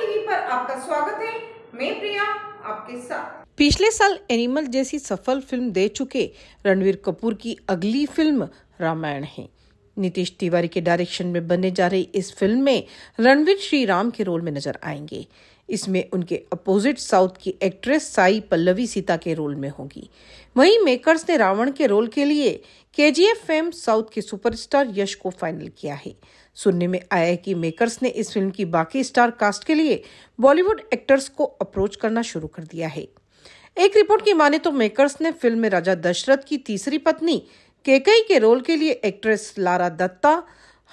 TV पर आपका स्वागत है मैं प्रिया आपके साथ पिछले साल एनिमल जैसी सफल फिल्म दे चुके रणवीर कपूर की अगली फिल्म रामायण है नीतीश तिवारी के डायरेक्शन में बनने जा रही इस फिल्म में रणवीर श्री राम के रोल में नजर आएंगे इसमें उनके अपोजिट साउथ की एक्ट्रेस साई पल्लवी सीता के रोल में होगी वहीं मेकर्स ने रावण के रोल के लिए K G F fame south के सुपरस्टार यश को फाइनल किया है सुनने में आया है कि मेकर्स ने इस फिल्म की बाकी स्टार कास्ट के लिए बॉलीवुड एक्टर्स को अप्रोच करना शुरू कर दिया है एक रिपोर्ट की माने तो मेकर्स ने फिल्म में राजा दशरथ की तीसरी पत्नी केकई के रोल के लिए एक्ट्रेस लारा दत्ता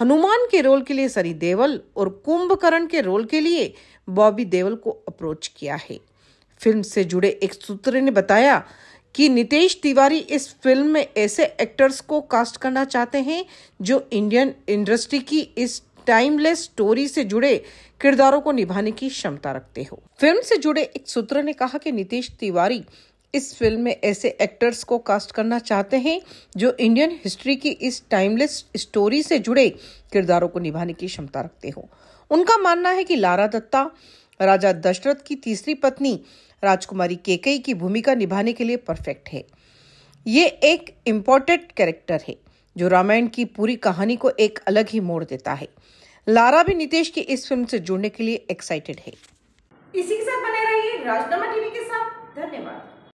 हनुमान के रोल के लिए सरी देवल और कुंभकर्ण के रोल के लिए बॉबी देवल को अप्रोच किया है फिल्म से जुड़े एक सूत्र ने बताया कि नितेश तिवारी इस फिल्म में ऐसे एक्टर्स को कास्ट करना चाहते हैं जो इंडियन इंडस्ट्री की इस टाइमलेस स्टोरी से जुड़े किरदारों को निभाने की क्षमता रखते हो फिल्म से जुड़े एक सूत्र ने कहा कि नितेश तिवारी इस फिल्म में ऐसे एक्टर्स को कास्ट करना चाहते हैं जो इंडियन हिस्ट्री की इस टाइमलेस स्टोरी से जुड़े किरदारों को निभाने की क्षमता रखते हो उनका मानना है कि लारा दत्ता राजा दशरथ की तीसरी पत्नी राजकुमारी केकई की भूमिका निभाने के लिए परफेक्ट है ये एक इम्पोर्टेंट कैरेक्टर है जो रामायण की पूरी कहानी को एक अलग ही मोड़ देता है लारा भी नितेश की इस फिल्म से जुड़ने के लिए एक्साइटेड है इसी के साथ बने रहिए राजनामा टीवी के साथ धन्यवाद